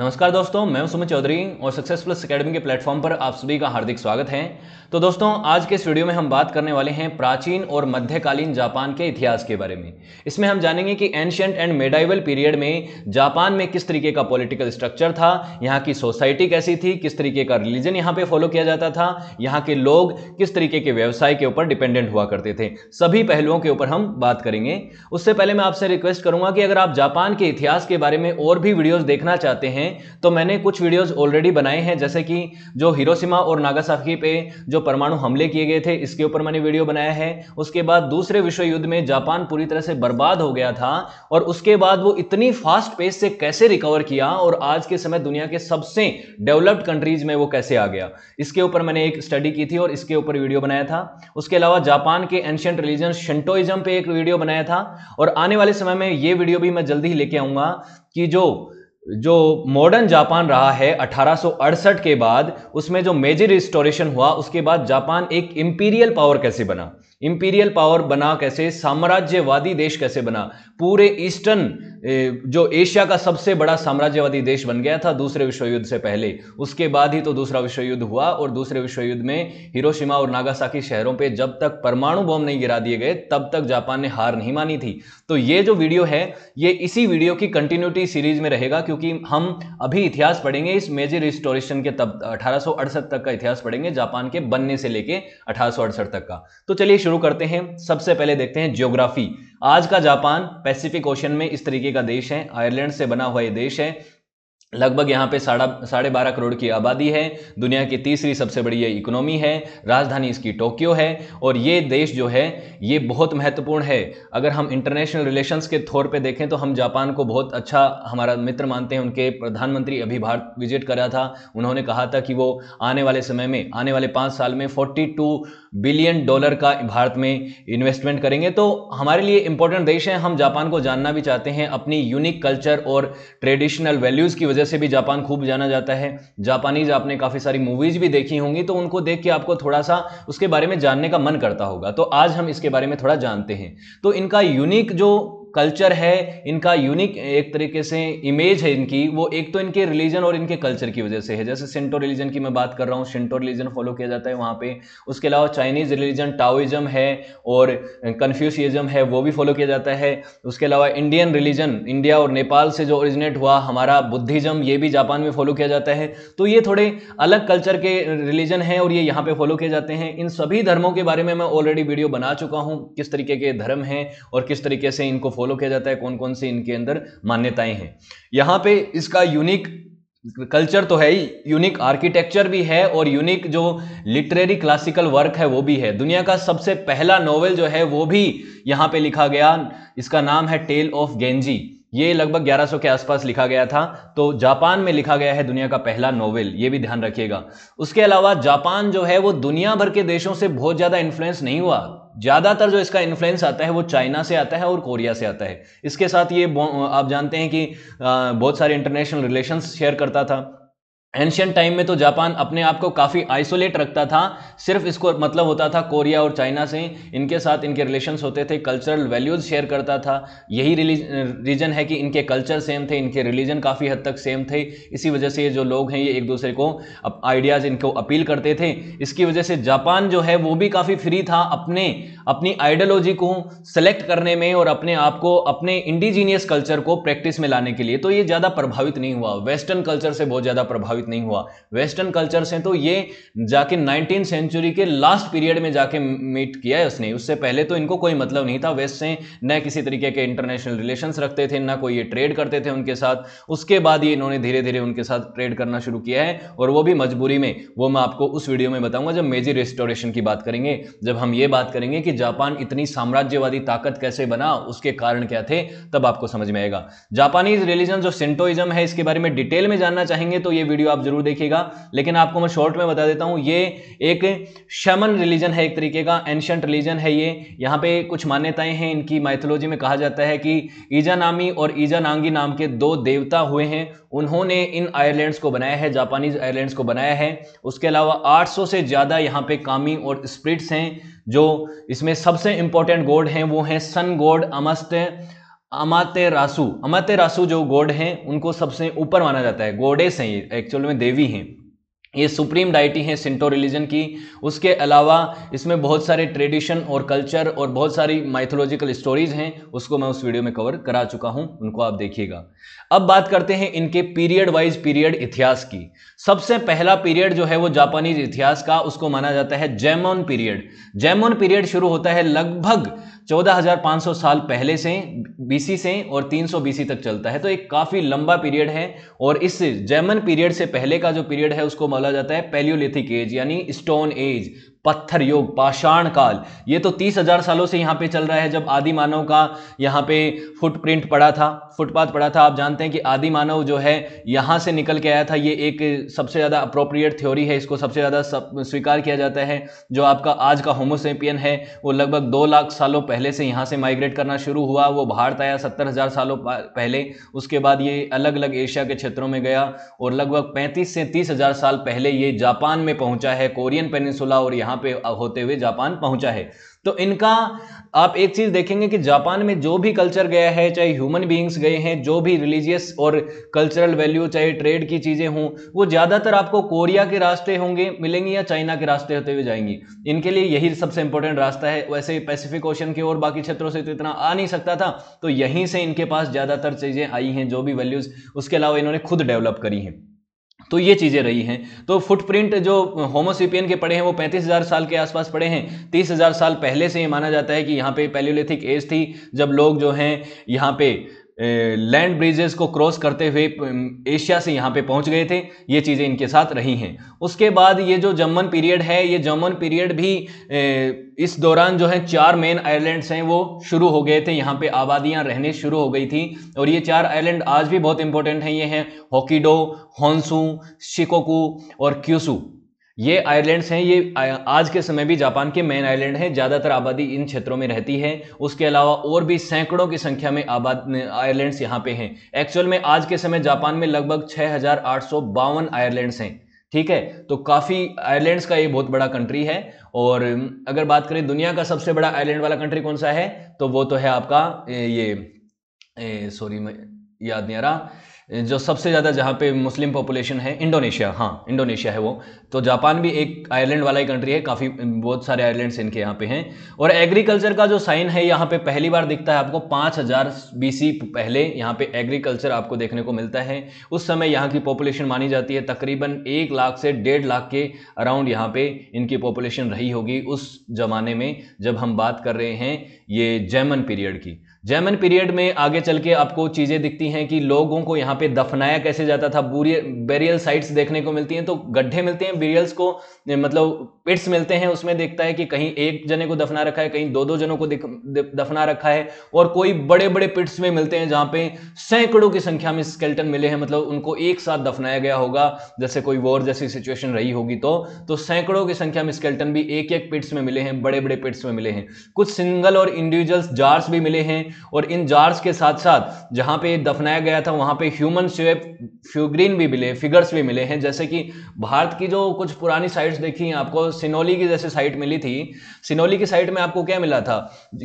नमस्कार दोस्तों मैं सुमित चौधरी और सक्सेसफुल अकेडमी के प्लेटफॉर्म पर आप सभी का हार्दिक स्वागत है तो दोस्तों आज के इस वीडियो में हम बात करने वाले हैं प्राचीन और मध्यकालीन जापान के इतिहास के बारे में इसमें हम जानेंगे कि एंशियंट एंड मेडाइवल पीरियड में जापान में किस तरीके का पॉलिटिकल स्ट्रक्चर था यहाँ की सोसाइटी कैसी थी किस तरीके का रिलीजन यहाँ पे फॉलो किया जाता था यहाँ के लोग किस तरीके के व्यवसाय के ऊपर डिपेंडेंट हुआ करते थे सभी पहलुओं के ऊपर हम बात करेंगे उससे पहले मैं आपसे रिक्वेस्ट करूंगा कि अगर आप जापान के इतिहास के बारे में और भी वीडियोज देखना चाहते हैं हैं तो मैंने कुछ वीडियोस ऑलरेडी बनाए हैं जैसे कि जो हिरोशिमा और नागासाकी पे जो परमाणु हमले किए गए थे इसके ऊपर मैंने वीडियो बनाया है उसके बाद दूसरे विश्व युद्ध में जापान पूरी तरह से बर्बाद हो गया था और उसके बाद वो इतनी फास्ट पेस से कैसे रिकवर किया और आज के समय दुनिया के सबसे डेवलप्ड कंट्रीज में वो कैसे आ गया इसके ऊपर मैंने एक स्टडी की थी और इसके ऊपर वीडियो बनाया था उसके अलावा जापान के एंशियंट रिलीजन शंटोइज्म पे एक वीडियो बनाया था और आने वाले समय में ये वीडियो भी मैं जल्दी ही लेके आऊंगा कि जो जो मॉडर्न जापान रहा है अठारह के बाद उसमें जो मेजर रिस्टोरेशन हुआ उसके बाद जापान एक इम्पीरियल पावर कैसे बना इम्पीरियल पावर बना कैसे साम्राज्यवादी देश कैसे बना पूरे ईस्टर्न जो एशिया का सबसे बड़ा साम्राज्यवादी देश बन गया था दूसरे विश्व युद्ध से पहले उसके बाद ही तो दूसरा विश्व युद्ध हुआ और दूसरे विश्व युद्ध में हिरोशिमा और नागासाकी शहरों पे जब तक परमाणु बॉम्ब नहीं गिरा दिए गए तब तक जापान ने हार नहीं मानी थी तो ये जो वीडियो है ये इसी वीडियो की कंटिन्यूटी सीरीज में रहेगा क्योंकि हम अभी इतिहास पढ़ेंगे इस मेजर रिस्टोरेशन के तब अठारह तक का इतिहास पढ़ेंगे जापान के बनने से लेके अठारह तक का तो चलिए शुरू करते हैं सबसे पहले देखते हैं जियोग्राफी आज का जापान पैसिफिक ओशन में इस तरीके का देश है आयरलैंड से बना हुआ ये देश है लगभग यहाँ पे साढ़ा साढ़े बारह करोड़ की आबादी है दुनिया की तीसरी सबसे बड़ी ये इकोनॉमी है राजधानी इसकी टोक्यो है और ये देश जो है ये बहुत महत्वपूर्ण है अगर हम इंटरनेशनल रिलेशंस के तौर पे देखें तो हम जापान को बहुत अच्छा हमारा मित्र मानते हैं उनके प्रधानमंत्री अभी भारत विजिट करा था उन्होंने कहा था कि वो आने वाले समय में आने वाले पाँच साल में फोर्टी बिलियन डॉलर का भारत में इन्वेस्टमेंट करेंगे तो हमारे लिए इंपॉर्टेंट देश है हम जापान को जानना भी चाहते हैं अपनी यूनिक कल्चर और ट्रेडिशनल वैल्यूज़ की वजह से भी जापान खूब जाना जाता है जापानीज आपने काफ़ी सारी मूवीज़ भी देखी होंगी तो उनको देख के आपको थोड़ा सा उसके बारे में जानने का मन करता होगा तो आज हम इसके बारे में थोड़ा जानते हैं तो इनका यूनिक जो कल्चर है इनका यूनिक एक तरीके से इमेज है इनकी वो एक तो इनके रिलीजन और इनके कल्चर की वजह से है जैसे सेंटो रिलीजन की मैं बात कर रहा हूँ सेंटो रिलीजन फॉलो किया जाता है वहाँ पे उसके अलावा चाइनीज़ रिलीजन टाओइज्म है और कन्फ्यूशियज्म है वो भी फॉलो किया जाता है उसके अलावा इंडियन रिलीजन इंडिया और नेपाल से जो ओरिजिनेट हुआ हमारा बुद्धिज्म ये भी जापान में फॉलो किया जाता है तो ये थोड़े अलग कल्चर के रिलीजन हैं और ये यहाँ पर फॉलो किए जाते हैं इन सभी धर्मों के बारे में मैं ऑलरेडी वीडियो बना चुका हूँ किस तरीके के धर्म हैं और किस तरीके से इनको फॉलो किया जाता है कौन कौन सी इनके अंदर मान्यताएं हैं यहाँ पे इसका यूनिक कल्चर तो है ही यूनिक आर्किटेक्चर भी है और यूनिक जो लिटरेरी क्लासिकल वर्क है वो भी है दुनिया का सबसे पहला नोवेल जो है वो भी यहाँ पे लिखा गया इसका नाम है टेल ऑफ गेंजी ये लगभग 1100 के आसपास लिखा गया था तो जापान में लिखा गया है दुनिया का पहला नोवेल ये भी ध्यान रखिएगा उसके अलावा जापान जो है वो दुनिया भर के देशों से बहुत ज़्यादा इन्फ्लुएंस नहीं हुआ ज़्यादातर जो इसका इन्फ्लुएंस आता है वो चाइना से आता है और कोरिया से आता है इसके साथ ये आप जानते हैं कि बहुत सारे इंटरनेशनल रिलेशंस शेयर करता था एंशियंट टाइम में तो जापान अपने आप को काफ़ी आइसोलेट रखता था सिर्फ इसको मतलब होता था कोरिया और चाइना से इनके साथ इनके रिलेशंस होते थे कल्चरल वैल्यूज़ शेयर करता था यही रीजन है कि इनके कल्चर सेम थे इनके रिलीजन काफ़ी हद तक सेम थे इसी वजह से ये जो लोग हैं ये एक दूसरे को आइडियाज़ इनको अपील करते थे इसकी वजह से जापान जो है वो भी काफ़ी फ्री था अपने अपनी आइडियोलॉजी को सेलेक्ट करने में और अपने आप को अपने इंडिजीनियस कल्चर को प्रैक्टिस में लाने के लिए तो ये ज़्यादा प्रभावित नहीं हुआ वेस्टर्न कल्चर से बहुत ज़्यादा प्रभावित प्रभावित नहीं हुआ वेस्टर्न कल्चर से तो ये जाके नाइनटीन सेंचुरी के लास्ट पीरियड में जाके मीट किया है उसने उससे पहले तो इनको कोई मतलब नहीं था वेस्ट से न किसी तरीके के इंटरनेशनल रिलेशंस रखते थे ना कोई ये ट्रेड करते थे उनके साथ उसके बाद ये इन्होंने धीरे धीरे उनके साथ ट्रेड करना शुरू किया है और वो भी मजबूरी में वो मैं आपको उस वीडियो में बताऊंगा जब मेजी रेस्टोरेशन की बात करेंगे जब हम ये बात करेंगे कि जापान इतनी साम्राज्यवादी ताकत कैसे बना उसके कारण क्या थे तब आपको समझ में आएगा जापानीज रिलीजन जो सिंटोइज्म है इसके बारे में डिटेल में जानना चाहेंगे तो ये वीडियो वीडियो आप जरूर देखिएगा लेकिन आपको मैं शॉर्ट में बता देता हूँ ये एक शमन रिलीजन है एक तरीके का एंशंट रिलीजन है ये यहाँ पे कुछ मान्यताएं हैं इनकी माइथोलॉजी में कहा जाता है कि ईजा नामी और ईजा नांगी नाम के दो देवता हुए हैं उन्होंने इन आयरलैंड्स को बनाया है जापानीज आयरलैंड्स को बनाया है उसके अलावा 800 से ज़्यादा यहाँ पे कामी और स्प्रिट्स हैं जो इसमें सबसे इम्पोर्टेंट गोड हैं वो हैं सन गोड अमस्त अमाते रासु अमाते रासु जो गॉड हैं उनको सबसे ऊपर माना जाता है गोडेस हैं ये एक्चुअल में देवी हैं ये सुप्रीम डाइटी हैं सिंटो रिलीजन की उसके अलावा इसमें बहुत सारे ट्रेडिशन और कल्चर और बहुत सारी माइथोलॉजिकल स्टोरीज हैं उसको मैं उस वीडियो में कवर करा चुका हूं उनको आप देखिएगा अब बात करते हैं इनके पीरियड वाइज पीरियड इतिहास की सबसे पहला पीरियड जो है वो जापानीज इतिहास का उसको माना जाता है जैमोन पीरियड जैमोन पीरियड शुरू होता है लगभग 14,500 साल पहले से बीसी से और 300 बीसी तक चलता है तो एक काफ़ी लंबा पीरियड है और इस जर्मन पीरियड से पहले का जो पीरियड है उसको बोला जाता है पेलियोलिथिक एज यानी स्टोन एज पत्थर योग पाषाण काल ये तो तीस हजार सालों से यहाँ पे चल रहा है जब आदि मानव का यहाँ पे फुटप्रिंट पड़ा था फुटपाथ पड़ा था आप जानते हैं कि आदि मानव जो है यहाँ से निकल के आया था ये एक सबसे ज़्यादा अप्रोप्रिएट थ्योरी है इसको सबसे ज़्यादा सब स्वीकार किया जाता है जो आपका आज का होमोसेपियन है वो लगभग दो लाख सालों पहले से यहाँ से माइग्रेट करना शुरू हुआ वो भारत आया सत्तर हज़ार सालों पहले उसके बाद ये अलग अलग एशिया के क्षेत्रों में गया और लगभग पैंतीस से तीस हज़ार साल पहले ये जापान में पहुँचा है कोरियन पेनिसुला और यहाँ यहाँ पे होते हुए जापान पहुंचा है तो इनका आप एक चीज़ देखेंगे कि जापान में जो भी कल्चर गया है चाहे ह्यूमन बीइंग्स गए हैं जो भी रिलीजियस और कल्चरल वैल्यू चाहे ट्रेड की चीज़ें हों वो ज़्यादातर आपको कोरिया के रास्ते होंगे मिलेंगी या चाइना के रास्ते होते हुए जाएंगी इनके लिए यही सबसे इंपॉर्टेंट रास्ता है वैसे पैसिफिक ओशन के और बाकी क्षेत्रों से तो इतना आ नहीं सकता था तो यहीं से इनके पास ज़्यादातर चीज़ें आई हैं जो भी वैल्यूज़ उसके अलावा इन्होंने खुद डेवलप करी है तो ये चीज़ें रही हैं तो फुटप्रिंट जो होमोसिपियन के पड़े हैं वो 35,000 साल के आसपास पड़े हैं 30,000 साल पहले से ये माना जाता है कि यहाँ पे पैलियोलिथिक एज थी जब लोग जो हैं यहाँ पे लैंड ब्रिजेस को क्रॉस करते हुए एशिया से यहाँ पे पहुँच गए थे ये चीज़ें इनके साथ रही हैं उसके बाद ये जो जर्मन पीरियड है ये जर्मन पीरियड भी इस दौरान जो है चार मेन आइलैंड्स हैं वो शुरू हो गए थे यहाँ पे आबादियाँ रहने शुरू हो गई थी और ये चार आइलैंड आज भी बहुत इंपॉर्टेंट हैं ये हैं हॉकीडो हॉन्सू शिकोकू और क्यूसू ये आयरलैंड हैं ये आज के समय भी जापान के मेन आयरलैंड हैं ज़्यादातर आबादी इन क्षेत्रों में रहती है उसके अलावा और भी सैकड़ों की संख्या में आबाद आइलैंड्स यहाँ पे हैं एक्चुअल में आज के समय जापान में लगभग छः आयरलैंड्स हैं ठीक है तो काफ़ी आयरलैंड्स का ये बहुत बड़ा कंट्री है और अगर बात करें दुनिया का सबसे बड़ा आयरलैंड वाला कंट्री कौन सा है तो वो तो है आपका ये सॉरी मैं याद नहीं आ रहा जो सबसे ज़्यादा जहाँ पे मुस्लिम पॉपुलेशन है इंडोनेशिया हाँ इंडोनेशिया है वो तो जापान भी एक आयरलैंड वाला ही कंट्री है काफ़ी बहुत सारे आयरलैंड्स इनके यहाँ पे हैं और एग्रीकल्चर का जो साइन है यहाँ पे पहली बार दिखता है आपको पाँच हज़ार बीसी पहले यहाँ पे एग्रीकल्चर आपको देखने को मिलता है उस समय यहाँ की पॉपुलेशन मानी जाती है तकरीबन एक लाख से डेढ़ लाख के अराउंड यहाँ पर इनकी पॉपुलेशन रही होगी उस जमाने में जब हम बात कर रहे हैं ये जैमन पीरियड की जैमन पीरियड में आगे चल के आपको चीज़ें दिखती हैं कि लोगों को यहाँ पे दफनाया कैसे जाता था बुरी बेरियल साइट्स देखने को मिलती हैं तो गड्ढे मिलते हैं बेरियल्स को मतलब पिट्स मिलते हैं उसमें देखता है कि कहीं एक जने को दफना रखा है कहीं दो दो जनों को दफना रखा है और कोई बड़े बड़े पिट्स में मिलते हैं जहां पे सैकड़ों की संख्या में स्केल्टन मिले हैं मतलब उनको एक साथ दफनाया गया होगा जैसे कोई वॉर जैसी सिचुएशन रही होगी तो तो सैकड़ों की संख्या में स्केल्टन भी एक एक पिट्स में मिले हैं बड़े बड़े पिट्स में मिले हैं कुछ सिंगल और इंडिविजुअल जार्स भी मिले हैं और इन जार्स के साथ साथ जहां पे दफनाया गया था वहां पर ह्यूमन शेप फ्यूग्रीन भी मिले फिगर्स भी मिले हैं जैसे कि भारत की जो कुछ पुरानी साइट्स देखी हैं आपको सिनोली की जैसे साइट मिली थी सिनोली की साइट में आपको क्या मिला था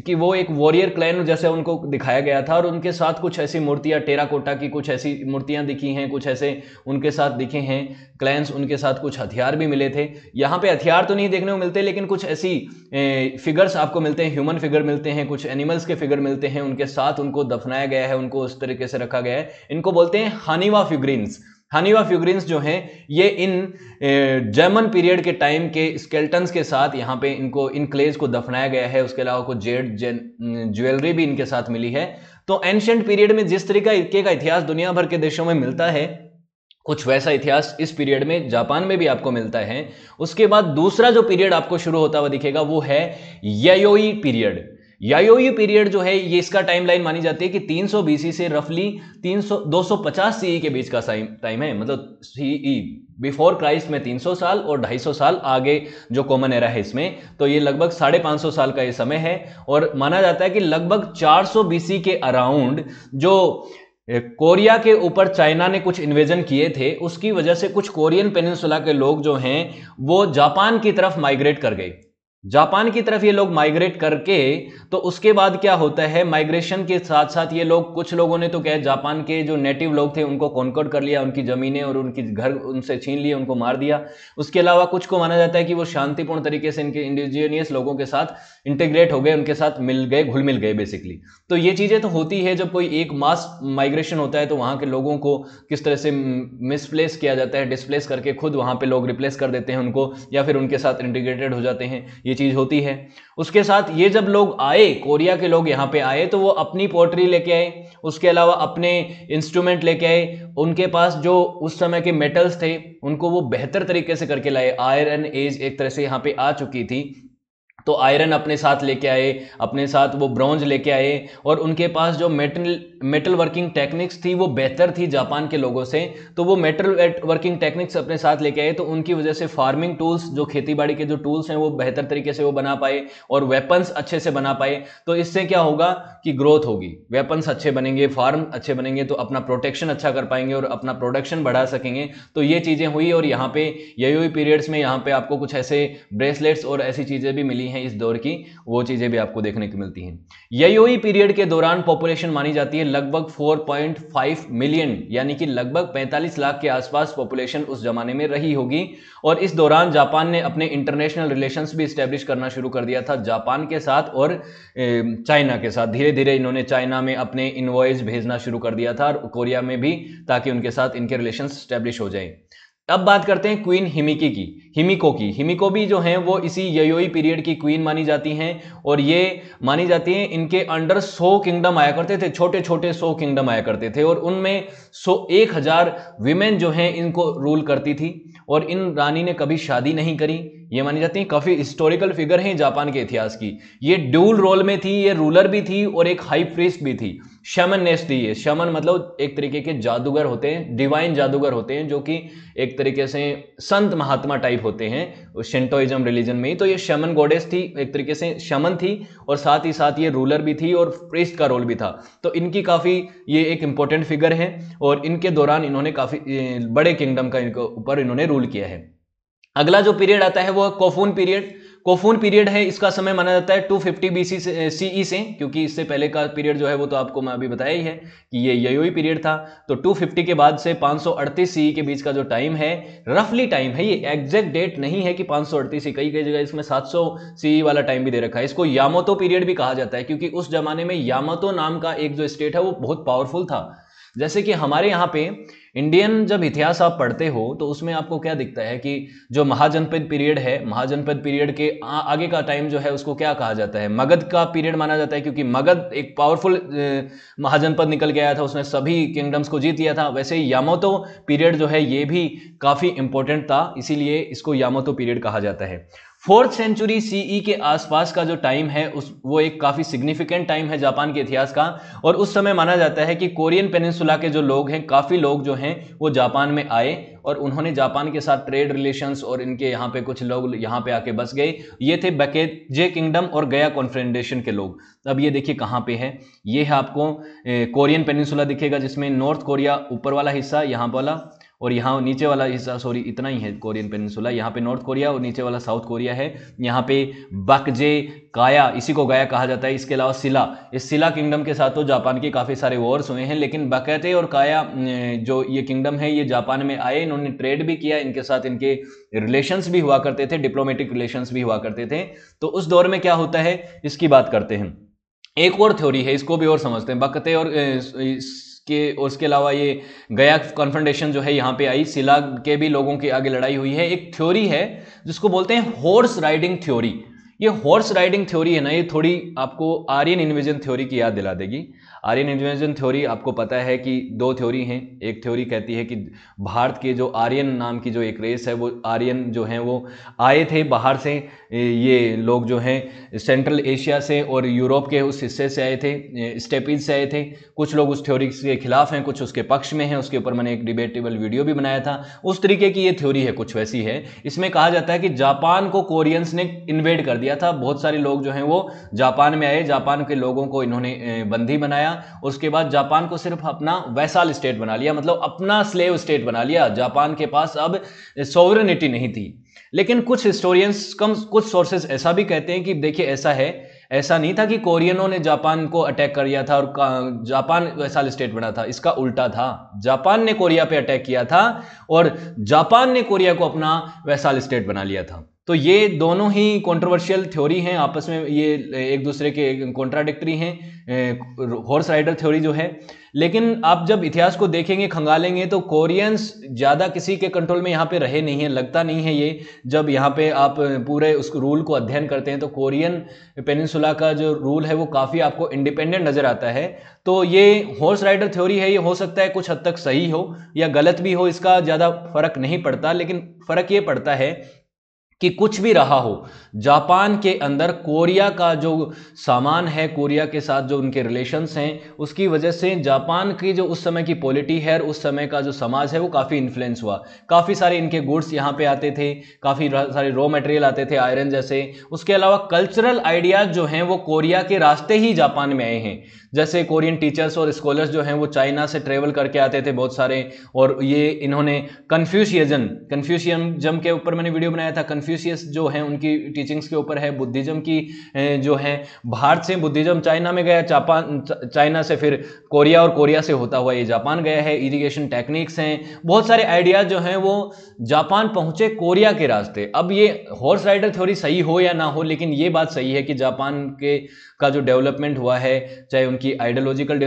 कि वो एक वॉरियर क्लैन जैसे उनको दिखाया गया था और उनके साथ कुछ ऐसी मूर्तियां टेराकोटा की कुछ ऐसी मूर्तियां दिखी हैं कुछ ऐसे उनके साथ दिखे हैं क्लैंस उनके साथ कुछ हथियार भी मिले थे यहाँ पे हथियार तो नहीं देखने को मिलते लेकिन कुछ ऐसी फिगर्स आपको मिलते हैं ह्यूमन फिगर मिलते हैं कुछ एनिमल्स के फिगर मिलते हैं उनके साथ उनको दफनाया गया है उनको उस तरीके से रखा गया है इनको बोलते हैं हानिवा फिग्रीन्स हनी ऑफ यूग्रीन्स जो हैं ये इन जर्मन पीरियड के टाइम के स्केल्टन्स के साथ यहाँ पे इनको इन क्लेज को दफनाया गया है उसके अलावा कुछ जेड ज्वेलरी भी इनके साथ मिली है तो एंशंट पीरियड में जिस तरीके का इतिहास दुनिया भर के देशों में मिलता है कुछ वैसा इतिहास इस पीरियड में जापान में भी आपको मिलता है उसके बाद दूसरा जो पीरियड आपको शुरू होता हुआ दिखेगा वो है ययोई पीरियड यायोई पीरियड जो है ये इसका टाइमलाइन मानी जाती है कि 300 बीसी से रफली 300 250 सीई के बीच का टाइम है मतलब सीई बिफोर क्राइस्ट में 300 साल और 250 साल आगे जो कॉमन एरा है इसमें तो ये लगभग साढ़े साल का ये समय है और माना जाता है कि लगभग 400 बीसी के अराउंड जो कोरिया के ऊपर चाइना ने कुछ इन्वेजन किए थे उसकी वजह से कुछ कोरियन पेनिनसुला के लोग जो हैं वो जापान की तरफ माइग्रेट कर गए जापान की तरफ ये लोग माइग्रेट करके तो उसके बाद क्या होता है माइग्रेशन के साथ साथ ये लोग कुछ लोगों ने तो क्या जापान के जो नेटिव लोग थे उनको कॉन्कर्ड कर लिया उनकी ज़मीनें और उनकी घर उनसे छीन लिए उनको मार दिया उसके अलावा कुछ को माना जाता है कि वो शांतिपूर्ण तरीके से इनके इंडिजीनियस लोगों के साथ इंटीग्रेट हो गए उनके साथ मिल गए घुल मिल गए बेसिकली तो ये चीज़ें तो होती है जब कोई एक मास माइग्रेशन होता है तो वहाँ के लोगों को किस तरह से मिसप्लेस किया जाता है डिसप्लेस करके खुद वहाँ पे लोग रिप्लेस कर देते हैं उनको या फिर उनके साथ इंटीग्रेटेड हो जाते हैं ये चीज़ होती है उसके साथ ये जब लोग आए कोरिया के लोग यहाँ पर आए तो वो अपनी पोट्री लेके आए उसके अलावा अपने इंस्ट्रूमेंट लेके आए उनके पास जो उस समय के मेटल्स थे उनको वो बेहतर तरीके से करके लाए आयरन एज एक तरह से यहाँ पर आ चुकी थी तो आयरन अपने साथ लेके आए अपने साथ वो ब्रॉन्ज लेके आए और उनके पास जो मेटल मेटल वर्किंग टेक्निक्स थी वो बेहतर थी जापान के लोगों से तो वो मेटल वर्किंग टेक्निक्स अपने साथ लेके आए तो उनकी वजह से फार्मिंग टूल्स जो खेती बाड़ी के जो टूल्स हैं वो बेहतर तरीके से वो बना पाए और वेपन्स अच्छे से बना पाए तो इससे क्या होगा कि ग्रोथ होगी वेपन्स अच्छे बनेंगे फार्म अच्छे बनेंगे तो अपना प्रोटेक्शन अच्छा कर पाएंगे और अपना प्रोडक्शन बढ़ा सकेंगे तो ये चीज़ें हुई और यहाँ पे यही हुई पीरियड्स में यहाँ पे आपको कुछ ऐसे ब्रेसलेट्स और ऐसी चीज़ें भी मिली हैं इस दौर की वो चीज़ें भी आपको देखने को मिलती हैं यही पीरियड के दौरान पॉपुलेशन मानी जाती है लगभग 4.5 मिलियन यानी कि लगभग 45 लाख के आसपास पॉपुलेशन उस जमाने में रही होगी और इस दौरान जापान ने अपने इंटरनेशनल रिलेशंस भी इस्टेब्लिश करना शुरू कर दिया था जापान के साथ और चाइना के साथ धीरे धीरे इन्होंने चाइना में अपने इन्वॉइस भेजना शुरू कर दिया था और कोरिया में भी ताकि उनके साथ इनके रिलेशन स्टैब्लिश हो जाए अब बात करते हैं क्वीन हिमिकी की हिमिको की हिमिको भी जो हैं वो इसी ययोई पीरियड की क्वीन मानी जाती हैं और ये मानी जाती हैं इनके अंडर सो किंगडम आया करते थे छोटे छोटे सो किंगडम आया करते थे और उनमें सो एक हजार विमेन जो हैं इनको रूल करती थी और इन रानी ने कभी शादी नहीं करी ये मानी जाती हैं काफ़ी हिस्टोरिकल फिगर हैं जापान के इतिहास की ये ड्यूल रोल में थी ये रूलर भी थी और एक हाई प्रेस्ट भी थी शमन ने दी है शमन मतलब एक तरीके के जादूगर होते हैं डिवाइन जादूगर होते हैं जो कि एक तरीके से संत महात्मा टाइप होते हैं उस शेंटोइज्म रिलीजन में ही तो ये शमन गोडेस थी एक तरीके से शमन थी और साथ ही साथ ये रूलर भी थी और प्रेस्ट का रोल भी था तो इनकी काफ़ी ये एक इम्पोर्टेंट फिगर है और इनके दौरान इन्होंने काफ़ी बड़े किंगडम का इनके ऊपर इन्होंने रूल किया है अगला जो पीरियड आता है वो कोफून पीरियड कोफून पीरियड है इसका समय माना जाता है 250 फिफ्टी बी सी सीई से क्योंकि इससे पहले का पीरियड जो है वो तो आपको मैं अभी बताया ही है कि ये ययोई पीरियड था तो 250 के बाद से 538 सीई e के बीच का जो टाइम है रफली टाइम है ये एग्जैक्ट डेट नहीं है कि 538 सी कई कई जगह इसमें 700 सीई e वाला टाइम भी दे रखा है इसको यामोतो पीरियड भी कहा जाता है क्योंकि उस जमाने में यामोतो नाम का एक जो स्टेट है वो बहुत पावरफुल था जैसे कि हमारे यहाँ पे इंडियन जब इतिहास आप पढ़ते हो तो उसमें आपको क्या दिखता है कि जो महाजनपद पीरियड है महाजनपद पीरियड के आ, आगे का टाइम जो है उसको क्या कहा जाता है मगध का पीरियड माना जाता है क्योंकि मगध एक पावरफुल महाजनपद निकल के आया था उसने सभी किंगडम्स को जीत लिया था वैसे यामोतो पीरियड जो है ये भी काफ़ी इंपॉर्टेंट था इसीलिए इसको यामोतो पीरियड कहा जाता है फोर्थ सेंचुरी सीई e के आसपास का जो टाइम है उस वो एक काफ़ी सिग्निफिकेंट टाइम है जापान के इतिहास का और उस समय माना जाता है कि कोरियन पेनिनसुला के जो लोग हैं काफ़ी लोग जो हैं वो जापान में आए और उन्होंने जापान के साथ ट्रेड रिलेशंस और इनके यहाँ पे कुछ लोग यहाँ पे आके बस गए ये थे बकेत जे किंगडम और गया कॉन्फ्रेंडेशन के लोग अब ये देखिए कहाँ पे है ये है आपको कोरियन पेनिनसुला दिखेगा जिसमें नॉर्थ कोरिया ऊपर वाला हिस्सा यहाँ वाला और यहाँ नीचे वाला हिस्सा सॉरी इतना ही है कोरियन पेनसुला यहाँ पे नॉर्थ कोरिया और नीचे वाला साउथ कोरिया है यहाँ पे बकजे काया इसी को गया कहा जाता है इसके अलावा सिला इस सिला किंगडम के साथ तो जापान के काफ़ी सारे वॉर्स हुए हैं लेकिन बकैते और काया अं, जो ये किंगडम है ये जापान में आए इन्होंने ट्रेड भी किया इनके साथ इनके रिलेशन्स भी हुआ करते थे डिप्लोमेटिक रिलेशन्स भी हुआ करते थे तो उस दौर में क्या होता है इसकी बात करते हैं एक और थ्योरी है इसको भी और समझते हैं बकते और अं, के और उसके अलावा ये गया कॉन्फ्रेंटेशन जो है यहाँ पे आई सिला के भी लोगों के आगे लड़ाई हुई है एक थ्योरी है जिसको बोलते हैं हॉर्स राइडिंग थ्योरी ये हॉर्स राइडिंग थ्योरी है ना ये थोड़ी आपको आर्यन इन्विजन थ्योरी की याद दिला देगी आर्यन इन्वेजन थ्योरी आपको पता है कि दो थ्योरी हैं एक थ्योरी कहती है कि भारत के जो आर्यन नाम की जो एक रेस है वो आर्यन जो हैं वो आए थे बाहर से ये लोग जो हैं सेंट्रल एशिया से और यूरोप के उस हिस्से से आए थे स्टेपीज से आए थे कुछ लोग उस थ्योरी के खिलाफ हैं कुछ उसके पक्ष में हैं उसके ऊपर मैंने एक डिबेटेबल वीडियो भी बनाया था उस तरीके की ये थ्योरी है कुछ वैसी है इसमें कहा जाता है कि जापान को कोरियंस ने इन्वेड कर दिया था बहुत सारे लोग जो हैं वो जापान में आए जापान के लोगों को इन्होंने बंदी बनाया उसके बाद जापान को सिर्फ अपना वैसाल स्टेट बना लिया मतलब अपना स्लेव स्टेट बना लिया जापान के पास अब सोवरनिटी नहीं थी लेकिन कुछ हिस्टोरियंस कम कुछ सोर्सेज ऐसा भी कहते हैं कि देखिए ऐसा है ऐसा नहीं था कि कोरियनों ने जापान को अटैक कर दिया था और जापान वैसाल स्टेट बना था इसका उल्टा था जापान ने कोरिया पे अटैक किया था और जापान ने कोरिया को अपना वैसाल स्टेट बना लिया था तो ये दोनों ही कंट्रोवर्शियल थ्योरी हैं आपस में ये एक दूसरे के कॉन्ट्राडिक्टरी हैं हॉर्स राइडर थ्योरी जो है लेकिन आप जब इतिहास को देखेंगे खंगालेंगे तो कोरियंस ज़्यादा किसी के कंट्रोल में यहाँ पे रहे नहीं है लगता नहीं है ये जब यहाँ पे आप पूरे उस रूल को अध्ययन करते हैं तो कोरियन पेनिनसुला का जो रूल है वो काफ़ी आपको इंडिपेंडेंट नज़र आता है तो ये हॉर्स राइडर थ्योरी है ये हो सकता है कुछ हद तक सही हो या गलत भी हो इसका ज़्यादा फर्क नहीं पड़ता लेकिन फ़र्क ये पड़ता है कि कुछ भी रहा हो जापान के अंदर कोरिया का जो सामान है कोरिया के साथ जो उनके रिलेशंस हैं उसकी वजह से जापान की जो उस समय की पॉलिटी है और उस समय का जो समाज है वो काफ़ी इन्फ्लुएंस हुआ काफ़ी सारे इनके गुड्स यहाँ पे आते थे काफ़ी सारे रॉ मटेरियल आते थे आयरन जैसे उसके अलावा कल्चरल आइडियाज़ जो हैं वो कोरिया के रास्ते ही जापान में आए हैं जैसे कोरियन टीचर्स और स्कॉलर्स जो हैं वो चाइना से ट्रेवल करके आते थे बहुत सारे और ये इन्होंने कन्फ्यूशियजन जम के ऊपर मैंने वीडियो बनाया था कन्फ्यूशियस जो है उनकी टीचिंग्स के ऊपर है बुद्धिज्म की जो है भारत से बुद्धिज्म चाइना में गया जापान चाइना से फिर कोरिया और कोरिया से होता हुआ ये जापान गया है इरीगेशन टेक्निक्स हैं बहुत सारे आइडियाज़ जो हैं वो जापान पहुँचे कोरिया के रास्ते अब ये हॉर्स राइडर थ्योरी सही हो या ना हो लेकिन ये बात सही है कि जापान के का जो डेवलपमेंट हुआ है चाहे उनकी की आइडियोलॉजिकल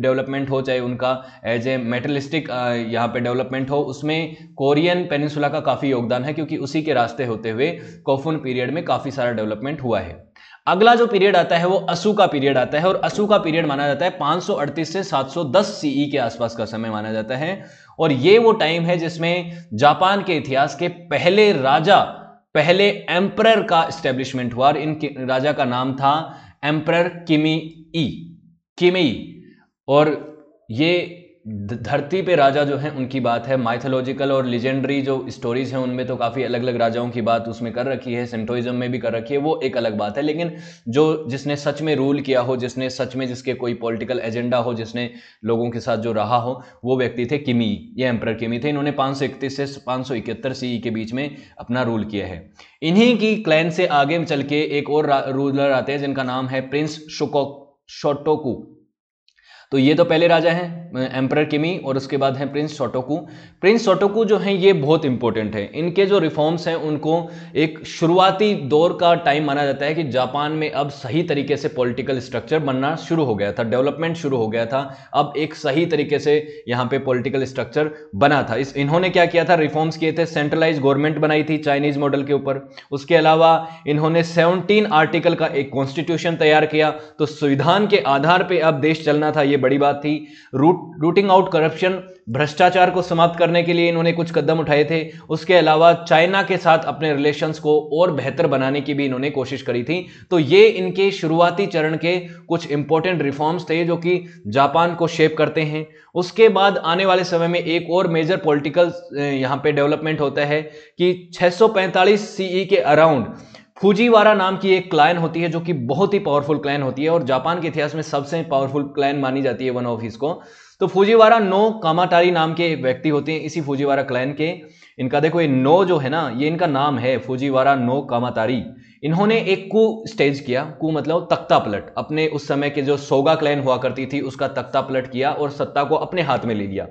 डेवलपमेंट हो चाहे उनका एज ए मेटलिस्टिक यहाँ पे डेवलपमेंट हो उसमें कोरियन पेनिसुला का काफ़ी योगदान है क्योंकि उसी के रास्ते होते हुए कोफुन पीरियड में काफ़ी सारा डेवलपमेंट हुआ है अगला जो पीरियड आता है वो असू का पीरियड आता है और असू का पीरियड माना जाता है 538 से 710 सीई e के आसपास का समय माना जाता है और ये वो टाइम है जिसमें जापान के इतिहास के पहले राजा पहले एम्पर का स्टेब्लिशमेंट हुआ और इन राजा का नाम था एम्प्रर किमी ई किमी और ये धरती पे राजा जो हैं उनकी बात है माइथोलॉजिकल और लिजेंडरी जो स्टोरीज हैं उनमें तो काफ़ी अलग अलग राजाओं की बात उसमें कर रखी है सेंटोइज्म में भी कर रखी है वो एक अलग बात है लेकिन जो जिसने सच में रूल किया हो जिसने सच में जिसके कोई पॉलिटिकल एजेंडा हो जिसने लोगों के साथ जो रहा हो वो व्यक्ति थे किमी ये एम्पर किमी थे इन्होंने पाँच से पाँच सौ e के बीच में अपना रूल किया है इन्हीं की क्लैन से आगे चल के एक और रूलर आते हैं जिनका नाम है प्रिंस शुको शोटोकू तो ये तो पहले राजा हैं एम्पर किमी और उसके बाद हैं प्रिंस सोटोकू प्रिंस सोटोकू जो हैं ये बहुत इंपॉर्टेंट है इनके जो रिफॉर्म्स हैं उनको एक शुरुआती दौर का टाइम माना जाता है कि जापान में अब सही तरीके से पॉलिटिकल स्ट्रक्चर बनना शुरू हो गया था डेवलपमेंट शुरू हो गया था अब एक सही तरीके से यहाँ पे पोलिटिकल स्ट्रक्चर बना था इस इन्होंने क्या किया था रिफॉर्म्स किए थे सेंट्रलाइज गवर्नमेंट बनाई थी चाइनीज मॉडल के ऊपर उसके अलावा इन्होंने सेवनटीन आर्टिकल का एक कॉन्स्टिट्यूशन तैयार किया तो संविधान के आधार पर अब देश चलना था ये बड़ी बात थी रूट रूटिंग आउट करप्शन भ्रष्टाचार को समाप्त करने के लिए इन्होंने कुछ कदम उठाए थे उसके अलावा चाइना के साथ अपने रिलेशंस को और बेहतर बनाने की भी इन्होंने कोशिश करी थी तो ये इनके शुरुआती चरण के कुछ इंपॉर्टेंट रिफॉर्म्स थे जो कि जापान को शेप करते हैं उसके बाद आने वाले समय में एक और मेजर पॉलिटिकल यहाँ पे डेवलपमेंट होता है कि 645 सीई e के अराउंड फूजीवारा नाम की एक क्लाइन होती है जो कि बहुत ही पावरफुल क्लाइन होती है और जापान के इतिहास में सबसे पावरफुल क्लाइन मानी जाती है वन ऑफ इसको तो फूजीवारा नो कामाटारी नाम के एक व्यक्ति होते हैं इसी फूजीवारा क्लाइन के इनका देखो ये नो जो है ना ये इनका नाम है फूजीवारा नो कामातारी इन्होंने एक कु स्टेज किया कु मतलब तख्ता पलट अपने उस समय के जो सोगा क्लाइन हुआ करती थी उसका तख्ता पलट किया और सत्ता को अपने हाथ में ले लिया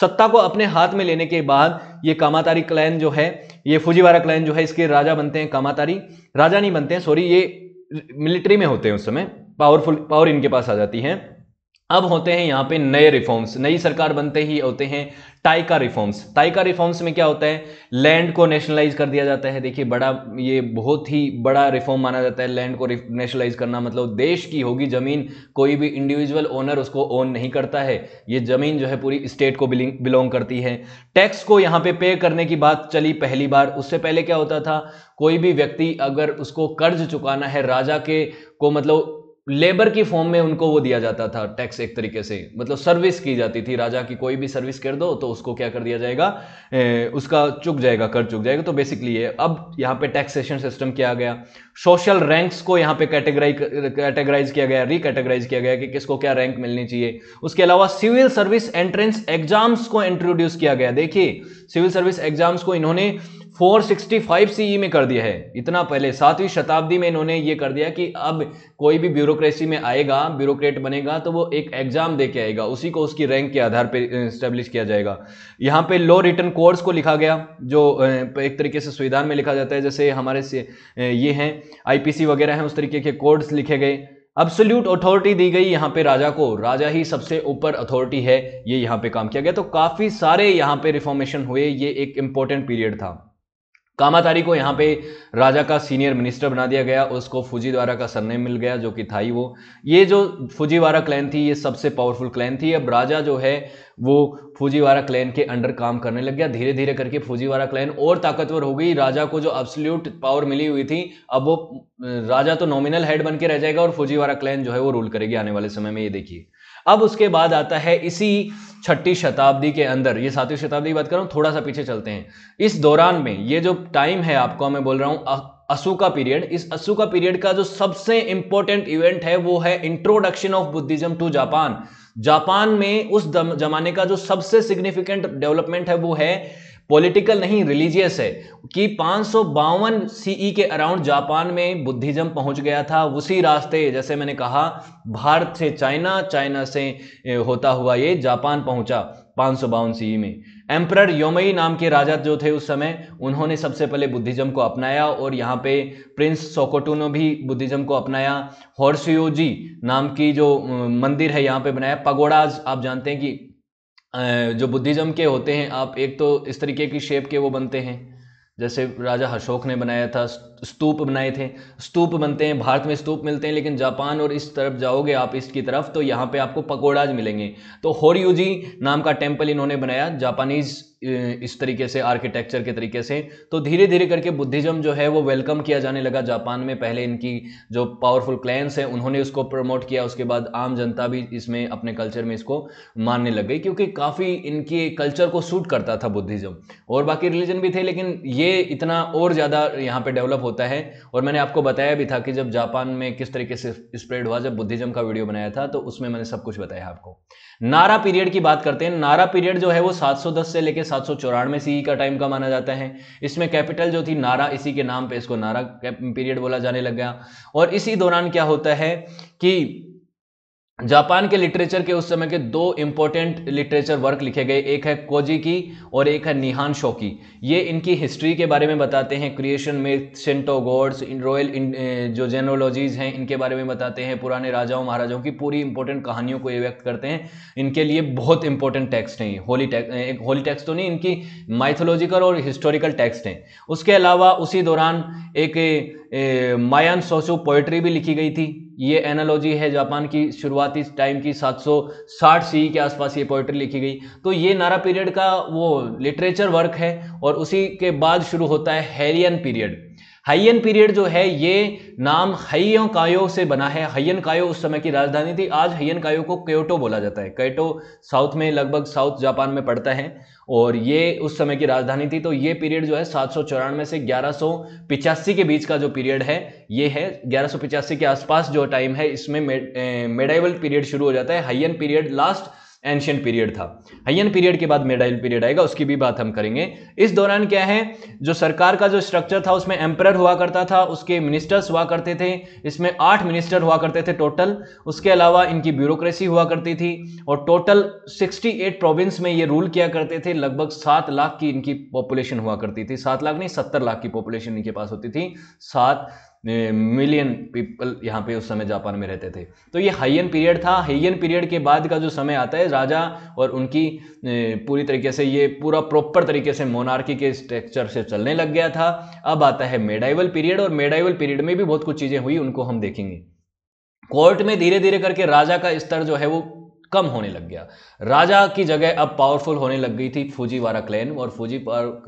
सत्ता को अपने हाथ में लेने के बाद ये कामातारी क्लैन जो है ये फुजीवारा क्लैन जो है इसके राजा बनते हैं कामातारी राजा नहीं बनते हैं सॉरी ये मिलिट्री में होते हैं उस समय पावरफुल पावर इनके पास आ जाती है अब होते हैं यहाँ पे नए रिफॉर्म्स नई सरकार बनते ही होते हैं टाइका रिफॉर्म्स टाइका रिफॉर्म्स में क्या होता है लैंड को नेशनलाइज कर दिया जाता है देखिए बड़ा ये बहुत ही बड़ा रिफॉर्म माना जाता है लैंड को नेशनलाइज करना मतलब देश की होगी जमीन कोई भी इंडिविजुअल ओनर उसको ओन नहीं करता है ये जमीन जो है पूरी स्टेट को बिलोंग करती है टैक्स को यहाँ पे पे करने की बात चली पहली बार उससे पहले क्या होता था कोई भी व्यक्ति अगर उसको कर्ज चुकाना है राजा के को मतलब लेबर की फॉर्म में उनको वो दिया जाता था टैक्स एक तरीके से मतलब सर्विस की जाती थी राजा की कोई भी सर्विस कर दो तो उसको क्या कर दिया जाएगा ए, उसका चुक जाएगा कर चुक जाएगा तो बेसिकली ये अब यहाँ पे टैक्सेशन सिस्टम किया गया सोशल रैंक्स को यहाँ पे कैटेगराइज कैटेगराइज किया गया रिकेटेगराइज किया गया कि किसको क्या रैंक मिलनी चाहिए उसके अलावा सिविल सर्विस एंट्रेंस एग्जाम्स को इंट्रोड्यूस किया गया देखिए सिविल सर्विस एग्जाम्स को इन्होंने 465 सीई e में कर दिया है इतना पहले सातवीं शताब्दी में इन्होंने ये कर दिया कि अब कोई भी ब्यूरोक्रेसी में आएगा ब्यूरोक्रेट बनेगा तो वो एक एग्जाम दे के आएगा उसी को उसकी रैंक के आधार पर इस्टेब्लिश किया जाएगा यहाँ पे लो रिटर्न कोर्स को लिखा गया जो एक तरीके से संविधान में लिखा जाता है जैसे हमारे से ये हैं आई वगैरह हैं उस तरीके के कोर्ड्स लिखे गए अब्सोल्यूट अथॉरिटी दी गई यहाँ पे राजा को राजा ही सबसे ऊपर अथॉरिटी है ये यहाँ पे काम किया गया तो काफ़ी सारे यहाँ पे रिफॉर्मेशन हुए ये एक इंपॉर्टेंट पीरियड था कामातारी को यहाँ पे राजा का सीनियर मिनिस्टर बना दिया गया उसको फुजीवारा का सरने मिल गया जो कि था ही वो ये जो फुजीवारा क्लैन थी ये सबसे पावरफुल क्लैन थी अब राजा जो है वो फुजीवारा क्लैन के अंडर काम करने लग गया धीरे धीरे करके फुजीवारा क्लैन और ताकतवर हो गई राजा को जो अब्सोल्यूट पावर मिली हुई थी अब वो राजा तो नॉमिनल हेड बन के रह जाएगा और फुजीवारा क्लैन जो है वो रूल करेगी आने वाले समय में ये देखिए अब उसके बाद आता है इसी छठी शताब्दी के अंदर ये सातवीं शताब्दी की बात कर रहा हूँ थोड़ा सा पीछे चलते हैं इस दौरान में ये जो टाइम है आपको मैं बोल रहा हूँ असू का पीरियड इस असू का पीरियड का जो सबसे इंपॉर्टेंट इवेंट है वो है introduction of Buddhism to Japan Japan में उस जमाने का जो सबसे सिग्निफिकेंट डेवलपमेंट है वो है पॉलिटिकल नहीं रिलीजियस है कि पाँच सौ सीई e के अराउंड जापान में बुद्धिज्म पहुंच गया था उसी रास्ते जैसे मैंने कहा भारत से चाइना चाइना से होता हुआ ये जापान पहुंचा पाँच सौ बावन सीई e में एम्प्रर योमई नाम के राजा जो थे उस समय उन्होंने सबसे पहले बुद्धिज्म को अपनाया और यहाँ पे प्रिंस सोकोटो ने भी बुद्धिज्म को अपनाया हॉर्सियोजी नाम की जो मंदिर है यहाँ पे बनाया पगोड़ाज आप जानते हैं कि जो बुद्धिज़्म के होते हैं आप एक तो इस तरीके की शेप के वो बनते हैं जैसे राजा अशोक ने बनाया था स्तूप बनाए थे स्तूप बनते हैं भारत में स्तूप मिलते हैं लेकिन जापान और इस तरफ जाओगे आप इसकी तरफ तो यहाँ पे आपको पकोड़ाज मिलेंगे तो होरियूजी नाम का टेम्पल इन्होंने बनाया जापानीज़ इस तरीके से आर्किटेक्चर के तरीके से तो धीरे धीरे करके बुद्धिज्म जो है वो वेलकम किया जाने लगा जापान में पहले इनकी जो पावरफुल क्लैंस हैं उन्होंने उसको प्रमोट किया उसके बाद आम जनता भी इसमें अपने कल्चर में इसको मानने लग गई क्योंकि काफ़ी इनके कल्चर को सूट करता था बुद्धिज्म और बाकी रिलीजन भी थे लेकिन ये इतना और ज़्यादा यहाँ पर डेवलप होता है और मैंने आपको बताया भी था कि जब जापान में किस तरीके से स्प्रेड हुआ जब बुद्धिज्म का वीडियो बनाया था तो उसमें मैंने सब कुछ बताया आपको नारा पीरियड की बात करते हैं नारा पीरियड जो है वो सात से लेकर सात सौ चौरानवे सी e का टाइम का माना जाता है इसमें कैपिटल जो थी नारा इसी के नाम पे इसको नारा पीरियड बोला जाने लग गया और इसी दौरान क्या होता है कि जापान के लिटरेचर के उस समय के दो इंपॉर्टेंट लिटरेचर वर्क लिखे गए एक है कोजी की और एक है निहान शोकी ये इनकी हिस्ट्री के बारे में बताते हैं क्रिएशन मिथ सेंटो गॉड्स रॉयल जो जेनोलॉजीज हैं इनके बारे में बताते हैं पुराने राजाओं महाराजाओं की पूरी इंपॉर्टेंट कहानियों को ये व्यक्त करते हैं इनके लिए बहुत इंपॉर्टेंट टेक्स्ट हैं होली टेक्स eh, एक होली टेक्स्ट तो नहीं इनकी माइथोलॉजिकल और हिस्टोरिकल टेक्स्ट हैं उसके अलावा उसी दौरान एक मायान सोचो पोइट्री भी लिखी गई थी ये एनालॉजी है जापान की शुरुआती टाइम की 760 सी e के आसपास ये पोइट्री लिखी गई तो ये नारा पीरियड का वो लिटरेचर वर्क है और उसी के बाद शुरू होता है हेलियन पीरियड हाइयन पीरियड जो है ये नाम हयो कायो से बना है हयन कायो उस समय की राजधानी थी आज हयन कायो को क्योटो बोला जाता है क्योटो साउथ में लगभग साउथ जापान में पड़ता है और ये उस समय की राजधानी थी तो ये पीरियड जो है सात सौ चौरानवे से ग्यारह के बीच का जो पीरियड है ये है ग्यारह के आसपास जो टाइम है इसमें मेडाइवल पीरियड शुरू हो जाता है Heian period last ancient period था हयन पीरियड के बाद मेडाइल पीरियड आएगा उसकी भी बात हम करेंगे इस दौरान क्या है जो सरकार का जो स्ट्रक्चर था उसमें एम्पर हुआ करता था उसके मिनिस्टर्स हुआ करते थे इसमें आठ मिनिस्टर हुआ करते थे टोटल उसके अलावा इनकी ब्यूरोक्रेसी हुआ करती थी और टोटल 68 प्रोविंस में ये रूल किया करते थे लगभग सात लाख की इनकी पॉपुलेशन हुआ करती थी सात लाख नहीं सत्तर लाख की पॉपुलेशन इनके पास होती थी सात मिलियन पीपल यहाँ पे उस समय जापान में रहते थे तो ये हाइयन पीरियड था हाइयन पीरियड के बाद का जो समय आता है राजा और उनकी पूरी तरीके से ये पूरा प्रॉपर तरीके से मोनार्की के स्ट्रक्चर से चलने लग गया था अब आता है मेडाइवल पीरियड और मेडाइवल पीरियड में भी बहुत कुछ चीज़ें हुई उनको हम देखेंगे कोर्ट में धीरे धीरे करके राजा का स्तर जो है वो कम होने लग गया राजा की जगह अब पावरफुल होने लग गई थी फौजीवारा क्लैन और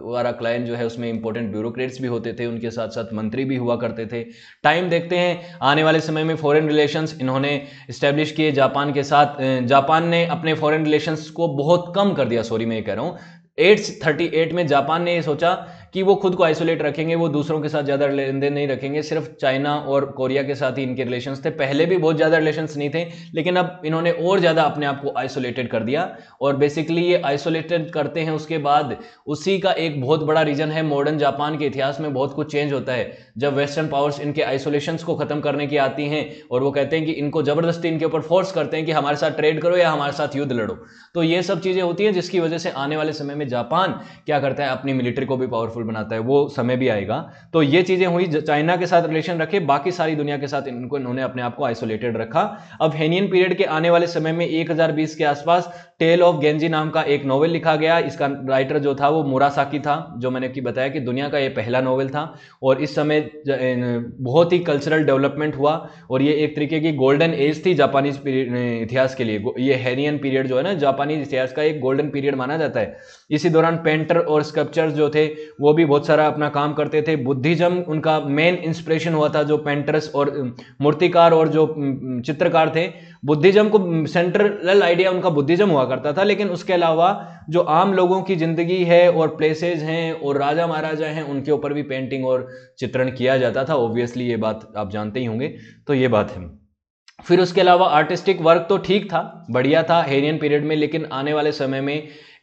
वारा क्लैन जो है उसमें इंपॉर्टेंट ब्यूरोक्रेट्स भी होते थे उनके साथ साथ मंत्री भी हुआ करते थे टाइम देखते हैं आने वाले समय में फॉरेन रिलेशंस इन्होंने इस्टेब्लिश किए जापान के साथ जापान ने अपने फॉरेन रिलेशंस को बहुत कम कर दिया सॉरी मैं ये कह रहा हूँ एट में जापान ने ये सोचा कि वो खुद को आइसोलेट रखेंगे वो दूसरों के साथ ज़्यादा लेन देन नहीं रखेंगे सिर्फ चाइना और कोरिया के साथ ही इनके रिलेशन थे पहले भी बहुत ज़्यादा रिलेशन नहीं थे लेकिन अब इन्होंने और ज़्यादा अपने आप को आइसोलेटेड कर दिया और बेसिकली ये आइसोलेटेड करते हैं उसके बाद उसी का एक बहुत बड़ा रीज़न है मॉडर्न जापान के इतिहास में बहुत कुछ चेंज होता है जब वेस्टर्न पावर्स इनके आइसोलेशन को ख़त्म करने की आती हैं और वो कहते हैं कि इनको ज़बरदस्ती इनके ऊपर फोर्स करते हैं कि हमारे साथ ट्रेड करो या हमारे साथ युद्ध लड़ो तो ये सब चीज़ें होती हैं जिसकी वजह से आने वाले समय में जापान क्या करता है अपनी मिलिट्री को भी पावरफुल सक्सेसफुल बनाता है वो समय भी आएगा तो ये चीज़ें हुई चाइना के साथ रिलेशन रखे बाकी सारी दुनिया के साथ इनको इन्होंने अपने आप को आइसोलेटेड रखा अब हेनियन पीरियड के आने वाले समय में 1020 के आसपास टेल ऑफ गेंजी नाम का एक नॉवल लिखा गया इसका राइटर जो था वो मुरासाकी था जो मैंने की बताया कि दुनिया का ये पहला नॉवल था और इस समय बहुत ही कल्चरल डेवलपमेंट हुआ और ये एक तरीके की गोल्डन एज थी जापानीज इतिहास के लिए ये हेनियन पीरियड जो है ना जापानीज इतिहास का एक गोल्डन पीरियड माना जाता है इसी दौरान पेंटर और स्कल्पचर्स जो थे वो भी बहुत सारा अपना काम करते थे बुद्धिज्म उनका मेन इंस्पिरेशन हुआ था जो पेंटर्स और मूर्तिकार और जो चित्रकार थे बुद्धिज्म को सेंट्रल आइडिया उनका बुद्धिज्म हुआ करता था लेकिन उसके अलावा जो आम लोगों की ज़िंदगी है और प्लेसेज हैं और राजा महाराजा हैं उनके ऊपर भी पेंटिंग और चित्रण किया जाता था ऑब्वियसली ये बात आप जानते ही होंगे तो ये बात है फिर उसके अलावा आर्टिस्टिक वर्क तो ठीक था बढ़िया था हेनियन पीरियड में लेकिन आने वाले समय में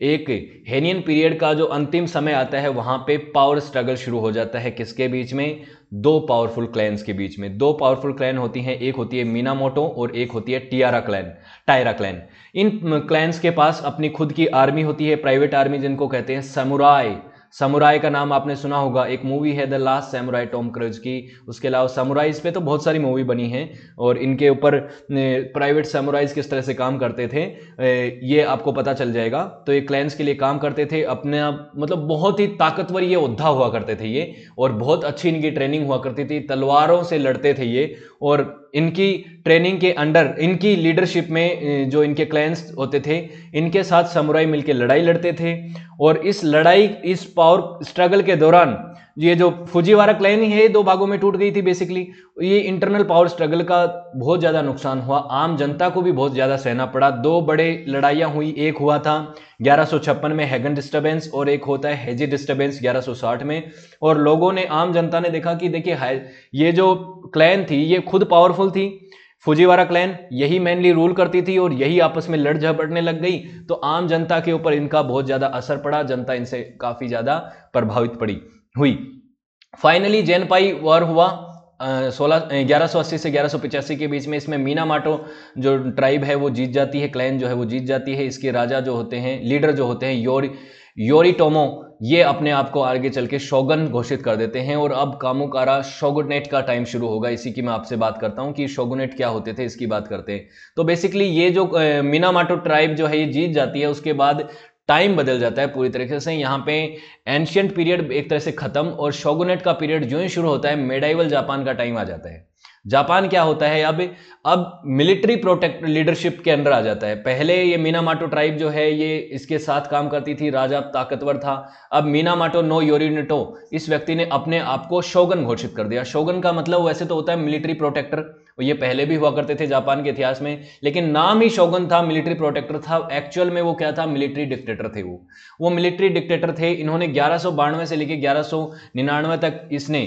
एक हेनियन पीरियड का जो अंतिम समय आता है वहाँ पे पावर स्ट्रगल शुरू हो जाता है किसके बीच में दो पावरफुल क्लैंस के बीच में दो पावरफुल क्लैन होती हैं एक होती है मीना मोटो और एक होती है टियारा क्लैन टायरा क्लैन इन क्लैंस के पास अपनी खुद की आर्मी होती है प्राइवेट आर्मी जिनको कहते हैं समुराई समुराई का नाम आपने सुना होगा एक मूवी है the last samurai Tom Cruise की उसके अलावा समुराइज पे तो बहुत सारी मूवी बनी है और इनके ऊपर प्राइवेट समुराइज किस तरह से काम करते थे ये आपको पता चल जाएगा तो ये क्लैंस के लिए काम करते थे अपने आप मतलब बहुत ही ताकतवर ये उद्धा हुआ करते थे ये और बहुत अच्छी इनकी ट्रेनिंग हुआ करती थी तलवारों से लड़ते थे ये और इनकी ट्रेनिंग के अंडर इनकी लीडरशिप में जो इनके क्लाइंस होते थे इनके साथ समुराई मिलकर लड़ाई लड़ते थे और इस लड़ाई इस पावर स्ट्रगल के दौरान ये जो फुजीवारा क्लैन है दो भागों में टूट गई थी बेसिकली ये इंटरनल पावर स्ट्रगल का बहुत ज़्यादा नुकसान हुआ आम जनता को भी बहुत ज़्यादा सहना पड़ा दो बड़े लड़ाइयाँ हुई एक हुआ था ग्यारह में हैगन डिस्टर्बेंस और एक होता है हेजी डिस्टर्बेंस 1160 में और लोगों ने आम जनता ने देखा कि देखिए ये जो क्लैन थी ये खुद पावरफुल थी फुजीवारा क्लैन यही मेनली रूल करती थी और यही आपस में लड़ झपटने लग गई तो आम जनता के ऊपर इनका बहुत ज़्यादा असर पड़ा जनता इनसे काफ़ी ज़्यादा प्रभावित पड़ी हुई फाइनली जैनपाई वॉर हुआ सोलह ग्यारह सौ अस्सी से ग्यारह सौ पिचासी के बीच में इसमें मीना माटो जो ट्राइब है वो जीत जाती है क्लैन जो है वो जीत जाती है इसके राजा जो होते हैं लीडर जो होते हैं योर योरिटोमो ये अपने आप को आगे चल के शोगन घोषित कर देते हैं और अब कामुकारा शोगुनेट का टाइम शुरू होगा इसी की मैं आपसे बात करता हूँ कि शोगुनेट क्या होते थे इसकी बात करते हैं तो बेसिकली ये जो मीनामाटो ट्राइब जो है ये जीत जाती है उसके बाद टाइम बदल जाता है पूरी तरीके से यहाँ पे एंशियंट पीरियड एक तरह से खत्म और शोगुनेट का पीरियड जो ही शुरू होता है मेडाइवल जापान का टाइम आ जाता है जापान क्या होता है अब अब मिलिट्री प्रोटेक्ट लीडरशिप के अंदर आ जाता है पहले ये मीनामाटो ट्राइब जो है ये इसके साथ काम करती थी राजा ताकतवर था अब मीनामाटो नो योरिनेटो इस व्यक्ति ने अपने आप को शोगन घोषित कर दिया शोगन का मतलब वैसे तो होता है मिलिट्री प्रोटेक्टर और ये पहले भी हुआ करते थे जापान के इतिहास में लेकिन नाम ही शोगन था मिलिट्री प्रोटेक्टर था एक्चुअल में वो क्या था मिलिट्री डिक्टेटर थे वो वो मिलिट्री डिक्टेटर थे इन्होंने ग्यारह से लेकर ग्यारह तक इसने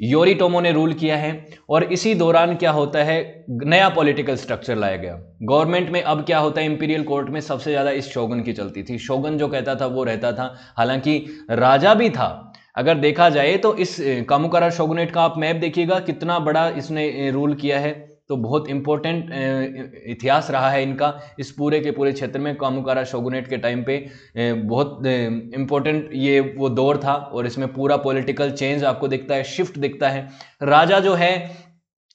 योरी ने रूल किया है और इसी दौरान क्या होता है नया पॉलिटिकल स्ट्रक्चर लाया गया गवर्नमेंट में अब क्या होता है इंपीरियल कोर्ट में सबसे ज़्यादा इस शोगन की चलती थी शोगन जो कहता था वो रहता था हालांकि राजा भी था अगर देखा जाए तो इस कामुकारा शोगनेट का आप मैप देखिएगा कितना बड़ा इसने रूल किया है तो बहुत इंपॉर्टेंट इतिहास रहा है इनका इस पूरे के पूरे क्षेत्र में कामुकारा शोगुनेट के टाइम पे बहुत इम्पोर्टेंट ये वो दौर था और इसमें पूरा पॉलिटिकल चेंज आपको दिखता है शिफ्ट दिखता है राजा जो है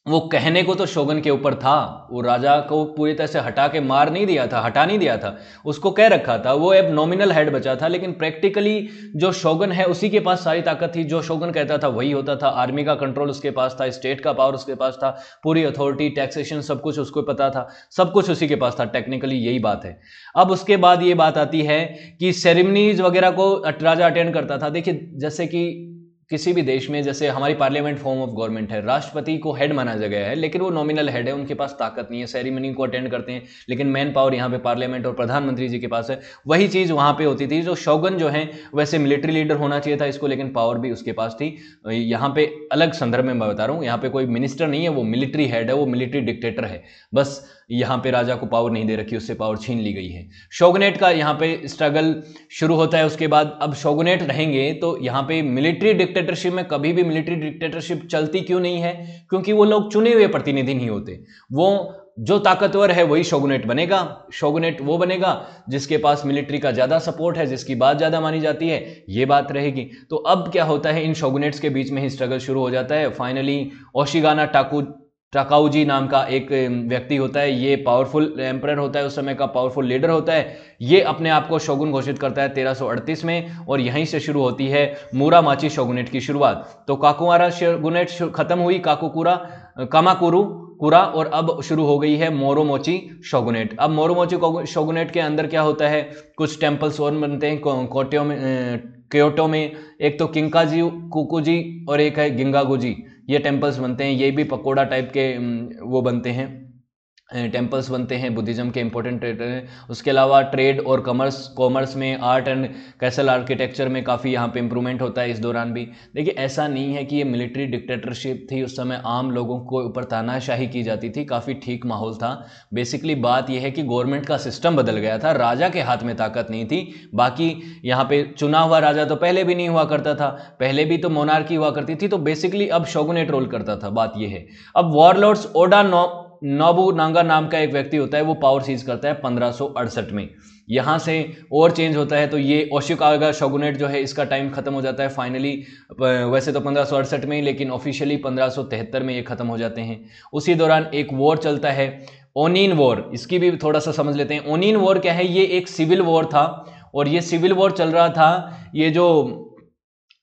वो कहने को तो शोगन के ऊपर था वो राजा को पूरी तरह से हटा के मार नहीं दिया था हटा नहीं दिया था उसको कह रखा था वो एब नॉमिनल हेड बचा था लेकिन प्रैक्टिकली जो शोगन है उसी के पास सारी ताकत थी जो शोगन कहता था वही होता था आर्मी का कंट्रोल उसके पास था स्टेट का पावर उसके पास था पूरी अथॉरिटी टैक्सेशन सब कुछ उसको पता था सब कुछ उसी के पास था टेक्निकली यही बात है अब उसके बाद ये बात आती है कि सेरेमनीज वगैरह को राजा अटेंड करता था देखिए जैसे कि किसी भी देश में जैसे हमारी पार्लियामेंट फॉर्म ऑफ गवर्नमेंट है राष्ट्रपति को हेड माना गया है लेकिन वो नॉमिनल हेड है उनके पास ताकत नहीं है सेरेमनी को अटेंड करते हैं लेकिन मैन पावर यहाँ पे पार्लियामेंट और प्रधानमंत्री जी के पास है वही चीज़ वहाँ पे होती थी जो शौगन जो है वैसे मिलिट्री लीडर होना चाहिए था इसको लेकिन पावर भी उसके पास थी यहाँ पे अलग संदर्भ में मैं बता रहा हूँ यहाँ पे कोई मिनिस्टर नहीं है वो मिलिट्री हेड है वो मिलिट्री डिक्टेटर है बस यहाँ पे राजा को पावर नहीं दे रखी उससे पावर छीन ली गई है शोगनेट का यहाँ पे स्ट्रगल शुरू होता है उसके बाद अब शोगनेट रहेंगे तो यहाँ पे मिलिट्री डिक्टेटरशिप में कभी भी मिलिट्री डिक्टेटरशिप चलती क्यों नहीं है क्योंकि वो लोग चुने हुए प्रतिनिधि नहीं होते वो जो ताकतवर है वही शोगुनेट बनेगा शोगुनेट वो बनेगा जिसके पास मिलिट्री का ज़्यादा सपोर्ट है जिसकी बात ज़्यादा मानी जाती है ये बात रहेगी तो अब क्या होता है इन शोगुनेट्स के बीच में ही स्ट्रगल शुरू हो जाता है फाइनली ओशिगाना टाकू जी नाम का एक व्यक्ति होता है ये पावरफुल एम्पर होता है उस समय का पावरफुल लीडर होता है ये अपने आप को शोगुन घोषित करता है 1338 में और यहीं से शुरू होती है मूरामाची शोगुनेट की शुरुआत तो काकुआरा शोगुनेट खत्म हुई काकुकुरा कामाकुरु कुरा और अब शुरू हो गई है मोरोमोची शोगुनेट अब मोरोमोची शोगुनेट के अंदर क्या होता है कुछ टेम्पल्स और बनते हैं कोटियों में क्योटो में एक तो किंकाजी कुकुजी और एक है गिंगागुजी ये टेम्पल्स बनते हैं ये भी पकोड़ा टाइप के वो बनते हैं टेम्पल्स बनते हैं बुद्धिज़्म के इंपॉर्टेंट उसके अलावा ट्रेड और कॉमर्स कॉमर्स में आर्ट एंड कैसल आर्किटेक्चर में काफ़ी यहाँ पे इम्प्रूवमेंट होता है इस दौरान भी देखिए ऐसा नहीं है कि ये मिलिट्री डिक्टेटरशिप थी उस समय आम लोगों को ऊपर तानाशाही की जाती थी काफ़ी ठीक माहौल था बेसिकली बात यह है कि गवर्नमेंट का सिस्टम बदल गया था राजा के हाथ में ताकत नहीं थी बाकी यहाँ पर चुना हुआ राजा तो पहले भी नहीं हुआ करता था पहले भी तो मोनार्की हुआ करती थी तो बेसिकली अब शोगुनेट रोल करता था बात यह है अब वॉरलॉर्ड्स ओडा नोबू नांगा नाम का एक व्यक्ति होता है वो पावर सीज करता है पंद्रह में यहाँ से और चेंज होता है तो ये ओशिकागा शोगुनेट जो है इसका टाइम खत्म हो जाता है फाइनली वैसे तो पंद्रह में ही लेकिन ऑफिशियली पंद्रह में ये खत्म हो जाते हैं उसी दौरान एक वॉर चलता है ओनिन वॉर इसकी भी थोड़ा सा समझ लेते हैं ओनिन वॉर क्या है ये एक सिविल वॉर था और ये सिविल वॉर चल रहा था ये जो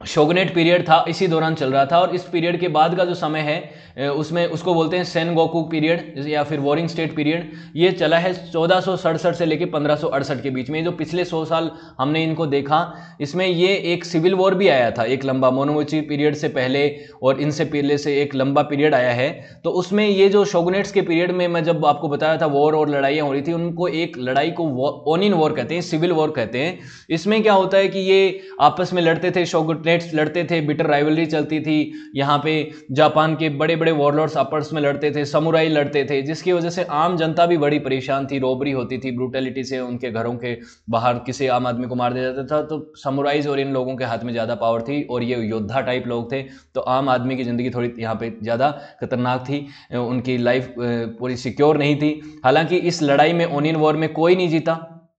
शोगनेट पीरियड था इसी दौरान चल रहा था और इस पीरियड के बाद का जो समय है उसमें उसको बोलते हैं सेन गोकू पीरियड या फिर वॉरिंग स्टेट पीरियड ये चला है चौदह से लेकर पंद्रह के बीच में जो पिछले सौ साल हमने इनको देखा इसमें ये एक सिविल वॉर भी आया था एक लंबा मोनोमोची पीरियड से पहले और इनसे पहले से एक लंबा पीरियड आया है तो उसमें ये जो शोगनेट्स के पीरियड में मैं जब आपको बताया था वॉर और लड़ाइयाँ हो रही थी उनको एक लड़ाई को ऑन इन वॉर कहते हैं सिविल वॉर कहते हैं इसमें क्या होता है कि ये आपस में लड़ते थे शोगनेट्स लड़ते थे बिटर राइवलरी चलती थी यहाँ पे जापान के बड़े बड़े बड़े वॉरलॉर्ड्स आपस में लड़ते थे समुराई लड़ते थे जिसकी वजह से आम जनता भी बड़ी परेशान थी रोबरी होती थी ब्रूटेलिटी से उनके घरों के बाहर किसी आम आदमी को मार दिया जाता था तो समुराइज और इन लोगों के हाथ में ज़्यादा पावर थी और ये योद्धा टाइप लोग थे तो आम आदमी की ज़िंदगी थोड़ी यहाँ पर ज़्यादा खतरनाक थी उनकी लाइफ पूरी सिक्योर नहीं थी हालांकि इस लड़ाई में ओनिन वॉर में कोई नहीं जीता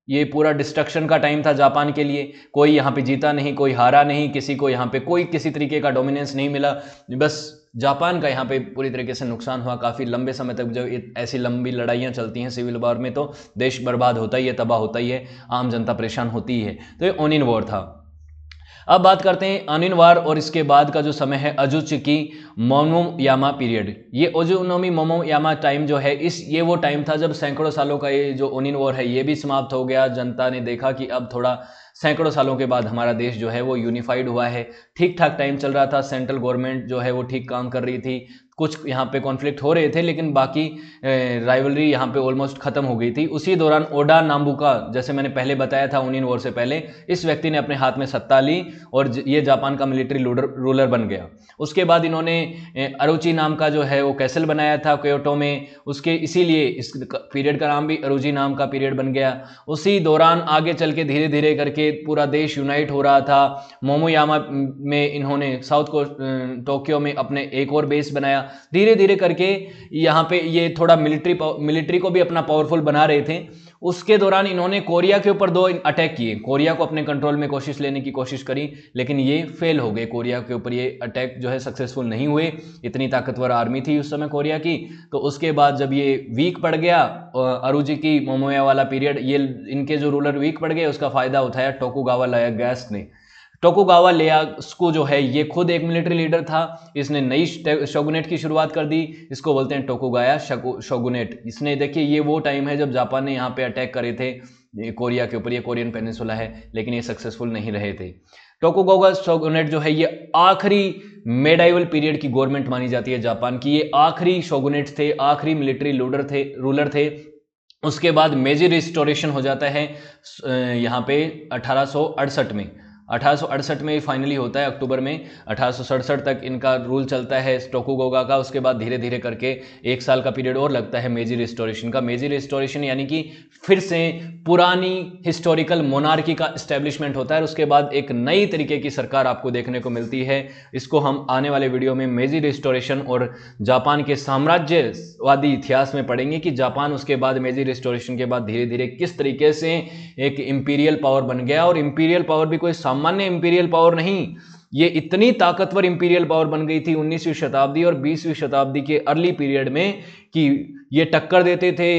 ये पूरा डिस्ट्रक्शन का टाइम था जापान के लिए कोई यहाँ पे जीता नहीं कोई हारा नहीं किसी को यहाँ पे कोई किसी तरीके का डोमिनेंस नहीं मिला बस जापान का यहाँ पे पूरी तरीके से नुकसान हुआ काफ़ी लंबे समय तक जब ऐसी लंबी लड़ाइयाँ चलती हैं सिविल वॉर में तो देश बर्बाद होता ही है तबाह होता ही है आम जनता परेशान होती है तो ये ओनिन वॉर था अब बात करते हैं अनिनवार और इसके बाद का जो समय है अजुचिकी मोमोयामा पीरियड ये ओजोनोमी मोमोयामा टाइम जो है इस ये वो टाइम था जब सैकड़ों सालों का ये जो वॉर है ये भी समाप्त हो गया जनता ने देखा कि अब थोड़ा सैकड़ों सालों के बाद हमारा देश जो है वो यूनिफाइड हुआ है ठीक ठाक टाइम चल रहा था सेंट्रल गवर्नमेंट जो है वो ठीक काम कर रही थी कुछ यहाँ पे कॉन्फ्लिक्ट हो रहे थे लेकिन बाकी राइवलरी यहाँ पे ऑलमोस्ट खत्म हो गई थी उसी दौरान ओडा नाम्बुका जैसे मैंने पहले बताया था उन्नीन वॉर से पहले इस व्यक्ति ने अपने हाथ में सत्ता ली और ये जापान का मिलिट्री रूलर बन गया उसके बाद इन्होंने अरुचि नाम का जो है वो कैसल बनाया था क्योटो में उसके इसीलिए इस पीरियड का नाम भी अरुचि नाम का पीरियड बन गया उसी दौरान आगे चल के धीरे धीरे करके पूरा देश यूनाइट हो रहा था मोमोयामा में इन्होंने साउथ को टोक्यो में अपने एक और बेस बनाया धीरे धीरे करके यहाँ पे ये थोड़ा मिलिट्री मिलिट्री को भी अपना पावरफुल बना रहे थे उसके दौरान इन्होंने कोरिया के ऊपर दो अटैक किए कोरिया को अपने कंट्रोल में कोशिश लेने की कोशिश करी लेकिन ये फेल हो गए कोरिया के ऊपर ये अटैक जो है सक्सेसफुल नहीं हुए इतनी ताकतवर आर्मी थी उस समय कोरिया की तो उसके बाद जब ये वीक पड़ गया अरुजी की मोमोया वाला पीरियड ये इनके जो रूलर वीक पड़ गए उसका फ़ायदा उठाया टोकुगावा लाया गैस ने टोकोगावा लेको जो है ये खुद एक मिलिट्री लीडर था इसने नई शोगुनेट की शुरुआत कर दी इसको बोलते हैं टोकोगाया शोगुनेट इसने देखिए ये वो टाइम है जब जापान ने यहाँ पे अटैक करे थे कोरिया के ऊपर ये कोरियन पेनिसुला है लेकिन ये सक्सेसफुल नहीं रहे थे टोकोगोगा शोगुनेट जो है ये आखिरी मेडाइवल पीरियड की गवर्नमेंट मानी जाती है जापान की ये आखिरी शोगुनेट थे आखिरी मिलिट्री लूडर थे रूलर थे उसके बाद मेजी रिस्टोरेशन हो जाता है यहाँ पे अठारह में अठारह में ये फाइनली होता है अक्टूबर में अठारह तक इनका रूल चलता है स्टोकोगोगा का उसके बाद धीरे धीरे करके एक साल का पीरियड और लगता है मेजी रिस्टोरेशन का मेजी रिस्टोरेशन यानी कि फिर से पुरानी हिस्टोरिकल मोनार्की का इस्टेब्लिशमेंट होता है और उसके बाद एक नई तरीके की सरकार आपको देखने को मिलती है इसको हम आने वाले वीडियो में मेजी रिस्टोरेशन और जापान के साम्राज्यवादी इतिहास में पढ़ेंगे कि जापान उसके बाद मेजी रिस्टोरेशन के बाद धीरे धीरे किस तरीके से एक इम्पीरियल पावर बन गया और इम्पीरियल पावर भी कोई साम सामान्य इंपीरियल पावर नहीं ये इतनी ताकतवर इंपीरियल पावर बन गई थी 19वीं शताब्दी और 20वीं शताब्दी के अर्ली पीरियड में कि ये टक्कर देते थे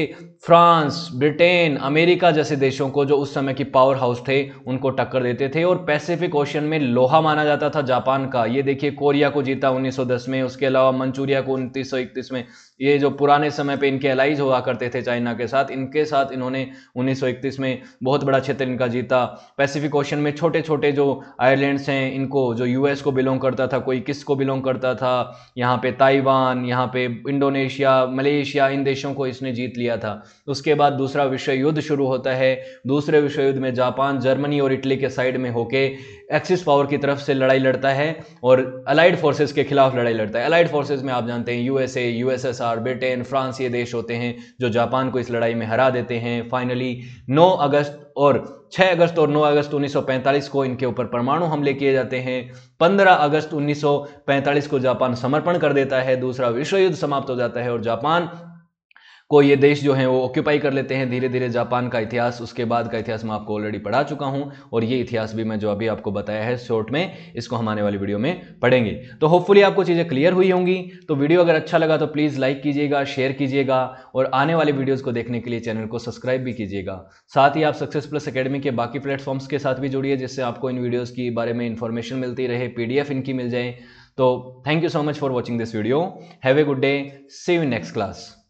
फ्रांस ब्रिटेन अमेरिका जैसे देशों को जो उस समय की पावर हाउस थे उनको टक्कर देते थे और पैसिफिक ओशन में लोहा माना जाता था जापान का ये देखिए कोरिया को जीता 1910 में उसके अलावा मंचूरिया को 1931 में ये जो पुराने समय पे इनके एलाइज हुआ करते थे चाइना के साथ इनके साथ इन्होंने 1931 में बहुत बड़ा क्षेत्र इनका जीता पैसिफिक ओशन में छोटे छोटे जो आयरलैंड्स हैं इनको जो यूएस को बिलोंग करता था कोई किस को बिलोंग करता था यहाँ पे ताइवान यहाँ पे इंडोनेशिया मलेशिया इन देशों को इसने जीत लिया था उसके बाद दूसरा विश्व युद्ध शुरू होता है दूसरे विश्व युद्ध में जापान जर्मनी और इटली के साइड में होके एक्सिस पावर की तरफ से लड़ाई लड़ता है और अलाइड फोर्सेज के खिलाफ लड़ाई लड़ता है अलाइड फोर्सेज में आप जानते हैं यूएसए यूएसएसआर ब्रिटेन फ्रांस ये देश होते हैं जो जापान को इस लड़ाई में हरा देते हैं फाइनली नौ अगस्त और 6 अगस्त और 9 अगस्त 1945 को इनके ऊपर परमाणु हमले किए जाते हैं 15 अगस्त 1945 को जापान समर्पण कर देता है दूसरा विश्व युद्ध समाप्त हो जाता है और जापान को ये देश जो है वो ऑक्यूपाई कर लेते हैं धीरे धीरे जापान का इतिहास उसके बाद का इतिहास मैं आपको ऑलरेडी पढ़ा चुका हूँ और ये इतिहास भी मैं जो अभी आपको बताया है शॉर्ट में इसको हम आने वाली वीडियो में पढ़ेंगे तो होपफुली आपको चीज़ें क्लियर हुई होंगी तो वीडियो अगर अच्छा लगा तो प्लीज़ लाइक कीजिएगा शेयर कीजिएगा और आने वाले वीडियोज़ को देखने के लिए चैनल को सब्सक्राइब भी कीजिएगा साथ ही आप सक्सेस प्लस अकेडमी के बाकी प्लेटफॉर्म्स के साथ भी जुड़िए जिससे आपको इन वीडियोज़ के बारे में इन्फॉर्मेशन मिलती रहे पी इनकी मिल जाए तो thank you so much for watching this video have a good day see you next class